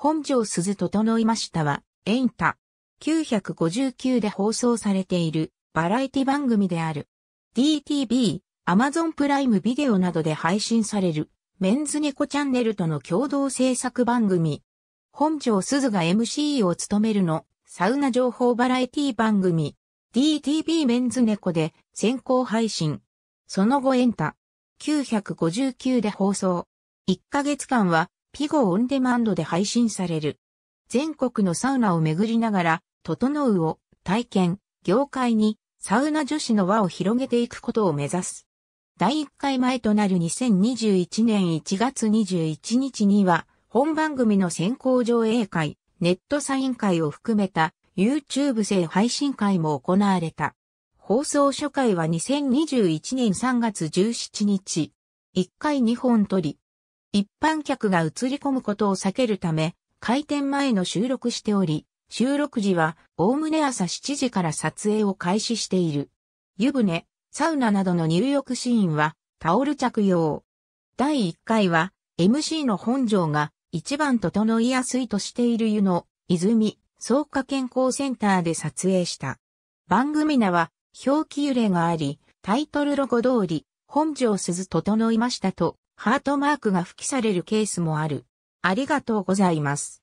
本庄鈴整いましたは、エンタ、959で放送されているバラエティ番組である。DTV、Amazon プライムビデオなどで配信されるメンズ猫チャンネルとの共同制作番組。本庄鈴が MC を務めるの、サウナ情報バラエティ番組。DTV メンズ猫で先行配信。その後エンタ、959で放送。1ヶ月間はピゴオンデマンドで配信される。全国のサウナを巡りながら、整うを体験、業界にサウナ女子の輪を広げていくことを目指す。第1回前となる2021年1月21日には、本番組の先行上映会、ネットサイン会を含めた YouTube 制配信会も行われた。放送初回は2021年3月17日。1回2本取り、一般客が映り込むことを避けるため、開店前の収録しており、収録時は、おおむね朝7時から撮影を開始している。湯船、サウナなどの入浴シーンは、タオル着用。第1回は、MC の本庄が、一番整いやすいとしている湯の、泉、草加健康センターで撮影した。番組名は、表記揺れがあり、タイトルロゴ通り、本庄鈴整いましたと、ハートマークが付記されるケースもある。ありがとうございます。